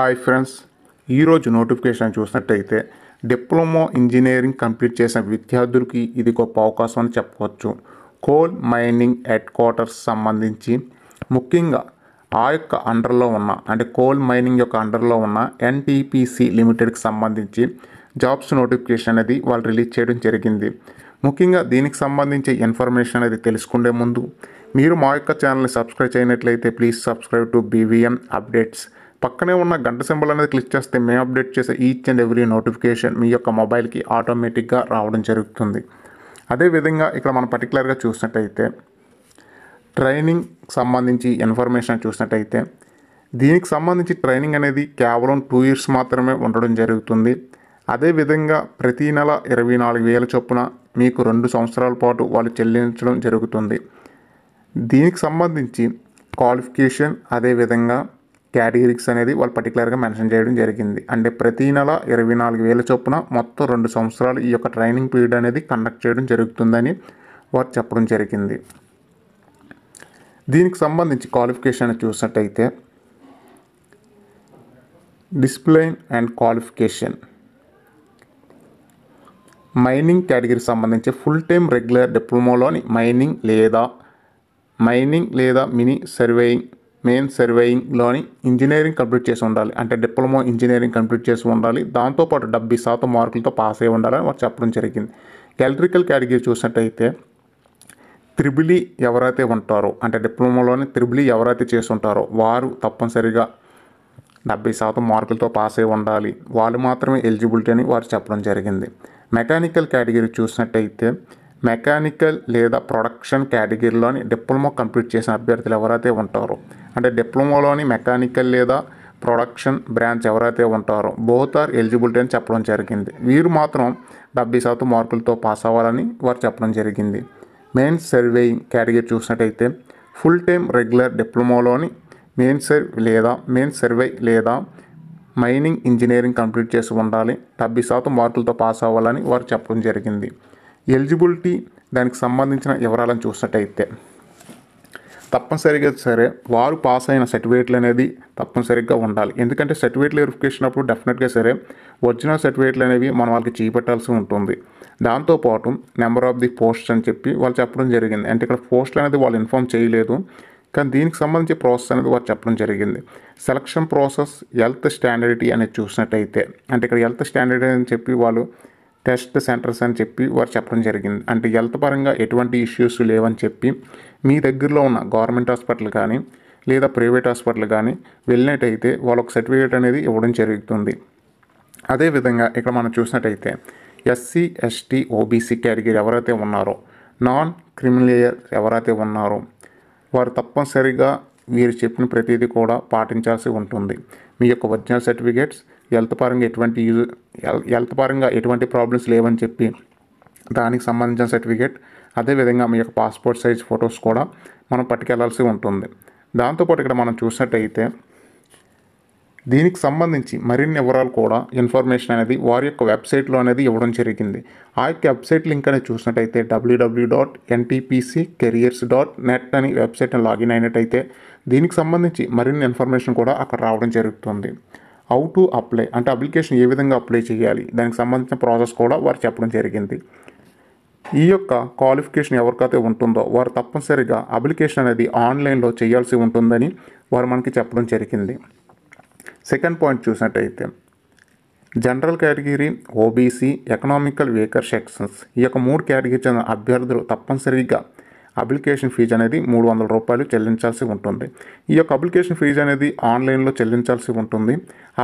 hi friends ఈరోజు notification చూసినట్టయితే diploma engineering complete చేసిన విద్యార్థులకి ఇది గొప్ప అవకాశం అని చెప్పవచ్చు కోల్ మైనింగ్ హెడ్ క్వార్టర్స్ సంబంధించి ముఖ్యంగా ఆ యొక్క అండర్లో ఉన్న అంటే కోల్ మైనింగ్ యొక్క అండర్లో ఉన్న ఎన్టీపీసీ లిమిటెడ్కి సంబంధించి జాబ్స్ నోటిఫికేషన్ అనేది వాళ్ళు రిలీజ్ చేయడం జరిగింది ముఖ్యంగా దీనికి సంబంధించి ఇన్ఫర్మేషన్ అనేది తెలుసుకునే ముందు మీరు మా యొక్క ఛానల్ని సబ్స్క్రైబ్ చేయనట్లయితే please subscribe to BVM updates పక్కనే ఉన్న గంట సింబల్ అనేది క్లిక్ చేస్తే మేము అప్డేట్ చేసే ఈచ్ అండ్ ఎవ్రీ నోటిఫికేషన్ మీ యొక్క మొబైల్కి ఆటోమేటిక్గా రావడం జరుగుతుంది అదేవిధంగా ఇక్కడ మనం పర్టికులర్గా చూసినట్టయితే ట్రైనింగ్ సంబంధించి ఇన్ఫర్మేషన్ చూసినట్టయితే దీనికి సంబంధించి ట్రైనింగ్ అనేది కేవలం టూ ఇయర్స్ మాత్రమే ఉండడం జరుగుతుంది అదేవిధంగా ప్రతి నెల ఇరవై నాలుగు వేల చొప్పున మీకు రెండు సంవత్సరాల పాటు వాళ్ళు చెల్లించడం జరుగుతుంది దీనికి సంబంధించి క్వాలిఫికేషన్ అదేవిధంగా క్యాటగిరీస్ అనేది వాళ్ళు పర్టికులర్గా మెన్షన్ చేయడం జరిగింది అంటే ప్రతి నెల ఇరవై నాలుగు వేల చొప్పున మొత్తం రెండు సంవత్సరాలు ఈ యొక్క ట్రైనింగ్ పీరియడ్ అనేది కండక్ట్ చేయడం జరుగుతుందని వారు చెప్పడం జరిగింది దీనికి సంబంధించి క్వాలిఫికేషన్ చూసినట్టయితే డిసిప్లైన్ అండ్ క్వాలిఫికేషన్ మైనింగ్ కేటగిరీకి సంబంధించి ఫుల్ టైం రెగ్యులర్ డిప్లొమాలోని మైనింగ్ లేదా మైనింగ్ లేదా మినీ సర్వేయింగ్ మెయిన్ సర్వేయింగ్లోని ఇంజనీరింగ్ కంప్లీట్ చేసి ఉండాలి అంటే డిప్లొమా ఇంజనీరింగ్ కంప్లీట్ చేసి ఉండాలి దాంతోపాటు డెబ్బై శాతం మార్కులతో పాస్ అయి ఉండాలని వారు చెప్పడం జరిగింది ఎలక్ట్రికల్ కేటగిరీ చూసినట్టయితే త్రిబులి ఎవరైతే ఉంటారో అంటే డిప్లొమాలోని త్రిబిలి ఎవరైతే చేస్తుంటారో వారు తప్పనిసరిగా డెబ్బై శాతం మార్కులతో పాస్ అయి ఉండాలి వాళ్ళు మాత్రమే ఎలిజిబిలిటీ అని వారు చెప్పడం జరిగింది మెకానికల్ కేటగిరీ చూసినట్టయితే మెకానికల్ లేదా ప్రొడక్షన్ కేటగిరీలోని డిప్లొమా కంప్లీట్ చేసిన అభ్యర్థులు ఎవరైతే ఉంటారో అంటే డిప్లొమాలోని మెకానికల్ లేదా ప్రొడక్షన్ బ్రాంచ్ ఎవరైతే ఉంటారో బోత్ ఆర్ ఎలిజిబిలిటీ అని చెప్పడం జరిగింది వీరు మాత్రం డెబ్బై శాతం మార్కులతో పాస్ అవ్వాలని వారు చెప్పడం జరిగింది మెయిన్ సర్వేయింగ్ కేటగిరీ చూసినట్టయితే ఫుల్ టైం రెగ్యులర్ డిప్లొమాలోని మెయిన్ సర్వ్ లేదా మెయిన్ సర్వే లేదా మైనింగ్ ఇంజనీరింగ్ కంప్లీట్ చేసి ఉండాలి డెబ్బై శాతం మార్కులతో పాస్ అవ్వాలని వారు చెప్పడం జరిగింది ఎలిజిబిలిటీ దానికి సంబంధించిన వివరాలను చూసినట్టయితే తప్పనిసరిగా సరే వారు పాస్ అయిన సర్టిఫికేట్లు అనేది తప్పనిసరిగా ఉండాలి ఎందుకంటే సర్టిఫికేట్ వెరిఫికేషన్ అప్పుడు డెఫినెట్గా సరే ఒరిజినల్ సర్టిఫికేట్లు అనేవి మనం వాళ్ళకి చేపెట్టాల్సి ఉంటుంది దాంతోపాటు నెంబర్ ఆఫ్ ది పోస్ట్ అని చెప్పి వాళ్ళు చెప్పడం జరిగింది అంటే ఇక్కడ పోస్ట్లు అనేది వాళ్ళు ఇన్ఫామ్ చేయలేదు కానీ దీనికి సంబంధించి ప్రాసెస్ అనేది వారు చెప్పడం జరిగింది సెలక్షన్ ప్రాసెస్ హెల్త్ స్టాండర్డిటీ అనేది చూసినట్టయితే అంటే ఇక్కడ హెల్త్ స్టాండర్డ్ అని చెప్పి వాళ్ళు టెస్ట్ సెంటర్స్ అని చెప్పి వారు చెప్పడం జరిగింది అంటే హెల్త్ పరంగా ఎటువంటి ఇష్యూస్ లేవని చెప్పి మీ దగ్గరలో ఉన్న గవర్నమెంట్ హాస్పిటల్ కానీ లేదా ప్రైవేట్ హాస్పిటల్ కానీ వెళ్ళినట్టయితే వాళ్ళకి సర్టిఫికేట్ అనేది ఇవ్వడం జరుగుతుంది అదేవిధంగా ఇక్కడ మనం చూసినట్టయితే ఎస్సీ ఎస్టీ ఓబీసీ కేటగిరీ ఎవరైతే ఉన్నారో నాన్ క్రిమినలియర్ ఎవరైతే ఉన్నారో వారు తప్పనిసరిగా మీరు చెప్పిన ప్రతిదీ కూడా పాటించాల్సి ఉంటుంది మీ యొక్క ఒరిజినల్ సర్టిఫికేట్స్ హెల్త్ పరంగా ఎటువంటి యూజ్ హెల్త్ పరంగా ఎటువంటి ప్రాబ్లమ్స్ లేవని చెప్పి దానికి సంబంధించిన సర్టిఫికేట్ అదేవిధంగా మీ యొక్క పాస్పోర్ట్ సైజ్ ఫొటోస్ కూడా మనం పట్టుకెళ్లాల్సి ఉంటుంది దాంతోపాటు ఇక్కడ మనం చూసినట్టయితే దీనికి సంబంధించి మరిన్ని వివరాలు కూడా ఇన్ఫర్మేషన్ అనేది వారి యొక్క వెబ్సైట్లో అనేది ఇవ్వడం జరిగింది ఆ యొక్క వెబ్సైట్ లింక్ అనేది చూసినట్టయితే WWW dot NTPC careers dot net అని వెబ్సైట్ని లాగిన్ అయినట్టయితే దీనికి సంబంధించి మరిన్ని ఇన్ఫర్మేషన్ కూడా అక్కడ రావడం జరుగుతుంది హౌ టు అప్లై అంటే అప్లికేషన్ ఏ విధంగా అప్లై చేయాలి దానికి సంబంధించిన ప్రాసెస్ కూడా వారు చెప్పడం జరిగింది ఈ యొక్క క్వాలిఫికేషన్ ఎవరికైతే ఉంటుందో వారు తప్పనిసరిగా అప్లికేషన్ అనేది ఆన్లైన్లో చేయాల్సి ఉంటుందని వారు మనకి చెప్పడం జరిగింది సెకండ్ పాయింట్ చూసినట్టయితే general category OBC economical weaker sections ఈ యొక్క మూడు కేటగిరీ చెందిన అభ్యర్థులు తప్పనిసరిగా అప్లికేషన్ ఫీజు అనేది మూడు వందల రూపాయలు చెల్లించాల్సి ఉంటుంది ఈ యొక్క అప్లికేషన్ ఫీజు అనేది ఆన్లైన్లో చెల్లించాల్సి ఉంటుంది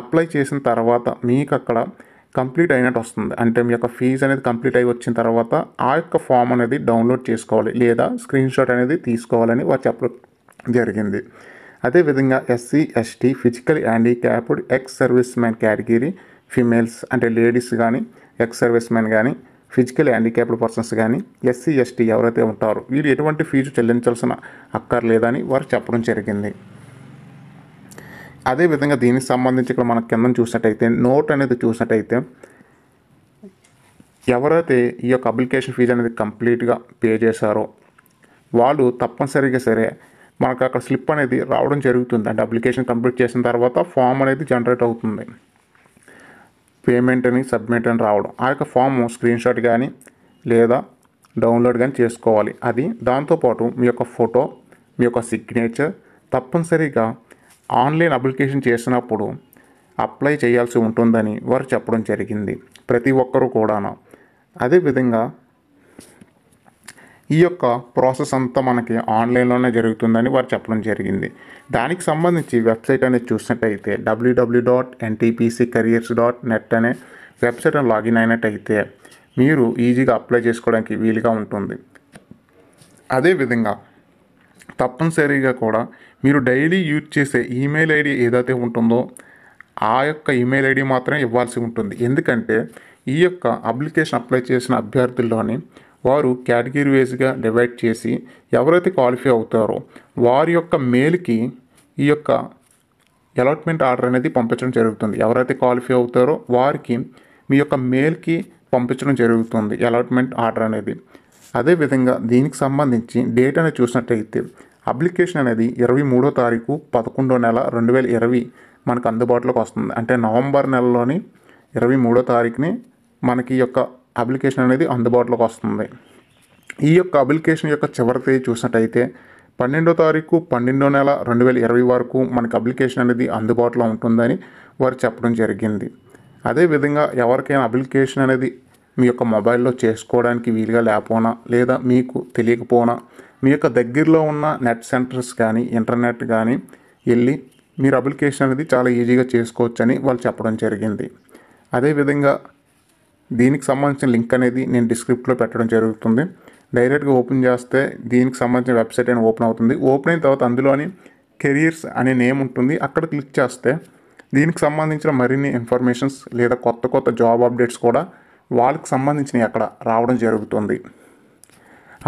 అప్లై చేసిన తర్వాత మీకు అక్కడ కంప్లీట్ అయినట్టు వస్తుంది అంటే మీ యొక్క ఫీజు అనేది కంప్లీట్ అయి వచ్చిన తర్వాత ఆ యొక్క ఫామ్ అనేది డౌన్లోడ్ చేసుకోవాలి లేదా స్క్రీన్ షాట్ అనేది తీసుకోవాలని వారు చెప్పడం జరిగింది అదేవిధంగా SC ST physical handicapped ex service man category females అంటే లేడీస్ కానీ ఎక్స్ సర్వీస్ మ్యాన్ కానీ ఫిజికల్ హ్యాండిక్యాప్డ్ పర్సన్స్ కానీ ఎస్సీ ఎస్టీ ఎవరైతే ఉంటారో వీరు ఎటువంటి ఫీజు చెల్లించాల్సిన అక్కర్లేదని వారు చెప్పడం జరిగింది అదేవిధంగా దీనికి సంబంధించి ఇక్కడ మనం కింద చూసినట్టయితే నోట్ అనేది చూసినట్టయితే ఎవరైతే ఈ యొక్క అప్లికేషన్ ఫీజు అనేది కంప్లీట్గా పే చేశారో వాళ్ళు తప్పనిసరిగా సరే మనకు అక్కడ స్లిప్ అనేది రావడం జరుగుతుంది అంటే అప్లికేషన్ కంప్లీట్ చేసిన తర్వాత ఫామ్ అనేది జనరేట్ అవుతుంది పేమెంట్ అని సబ్మిట్ అని రావడం ఆ యొక్క ఫామ్ స్క్రీన్ షాట్ కానీ లేదా డౌన్లోడ్ కానీ చేసుకోవాలి అది దాంతోపాటు మీ యొక్క ఫోటో మీ యొక్క సిగ్నేచర్ తప్పనిసరిగా ఆన్లైన్ అప్లికేషన్ చేసినప్పుడు అప్లై చేయాల్సి ఉంటుందని వారు చెప్పడం జరిగింది ప్రతి ఒక్కరూ కూడాను అదేవిధంగా ఈ యొక్క ప్రాసెస్ అంతా మనకి ఆన్లైన్లోనే జరుగుతుందని వారు చెప్పడం జరిగింది దానికి సంబంధించి వెబ్సైట్ అనేది చూసినట్టయితే WWW dot NTPC careers dot net అనే వెబ్సైట్ లాగిన్ అయినట్టయితే మీరు ఈజీగా అప్లై చేసుకోవడానికి వీలుగా ఉంటుంది అదేవిధంగా తప్పనిసరిగా కూడా మీరు డైలీ యూజ్ చేసే ఈమెయిల్ ఐడి ఏదైతే ఉంటుందో ఆ యొక్క ఈమెయిల్ ఐడి మాత్రమే ఇవ్వాల్సి ఉంటుంది ఎందుకంటే ఈ యొక్క అప్లికేషన్ అప్లై చేసిన అభ్యర్థుల్లోని వారు కేటగిరీ వైజ్గా డివైడ్ చేసి ఎవరైతే క్వాలిఫై అవుతారో వారి యొక్క మేల్కి ఈ యొక్క అలాట్మెంట్ ఆర్డర్ అనేది పంపించడం జరుగుతుంది ఎవరైతే క్వాలిఫై అవుతారో వారికి మీ యొక్క మెయిల్కి పంపించడం జరుగుతుంది అలాట్మెంట్ ఆర్డర్ అనేది అదేవిధంగా దీనికి సంబంధించి డేట్ అనేది చూసినట్టయితే అప్లికేషన్ అనేది ఇరవై మూడో తారీఖు పదకొండో నెల రెండు వేల ఇరవై మనకు అందుబాటులోకి వస్తుంది అంటే నవంబర్ నెలలోని ఇరవై మూడో తారీఖుని మనకి యొక్క అప్లికేషన్ అనేది అందుబాటులోకి వస్తుంది ఈ యొక్క అప్లికేషన్ యొక్క చివరి తేదీ చూసినట్టయితే పన్నెండో తారీఖు పన్నెండో నెల రెండు వేల ఇరవై వరకు మనకు అప్లికేషన్ అనేది అందుబాటులో ఉంటుందని వారు చెప్పడం జరిగింది అదేవిధంగా ఎవరికైనా అప్లికేషన్ అనేది మీ యొక్క మొబైల్లో చేసుకోవడానికి వీలుగా లేకపోనా లేదా మీకు తెలియకపోనా మీ యొక్క దగ్గరలో ఉన్న నెట్ సెంటర్స్ కానీ ఇంటర్నెట్ కానీ వెళ్ళి మీరు అప్లికేషన్ అనేది చాలా ఈజీగా చేసుకోవచ్చని వాళ్ళు చెప్పడం జరిగింది అదేవిధంగా దీనికి సంబంధించిన లింక్ అనేది నేను డిస్క్రిప్ట్లో పెట్టడం జరుగుతుంది డైరెక్ట్గా ఓపెన్ చేస్తే దీనికి సంబంధించిన వెబ్సైట్ అయినా ఓపెన్ అవుతుంది ఓపెన్ అయిన తర్వాత అందులోని కెరియర్స్ అనే నేమ్ ఉంటుంది అక్కడ క్లిక్ చేస్తే దీనికి సంబంధించిన మరిన్ని ఇన్ఫర్మేషన్స్ లేదా కొత్త కొత్త జాబ్ అప్డేట్స్ కూడా వాళ్ళకి సంబంధించినవి అక్కడ రావడం జరుగుతుంది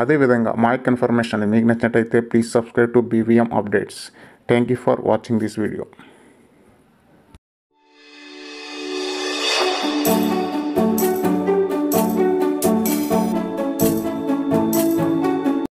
అదేవిధంగా మా యొక్క ఇన్ఫర్మేషన్ మీకు నచ్చినట్టయితే please subscribe to BVM updates thank you for watching this video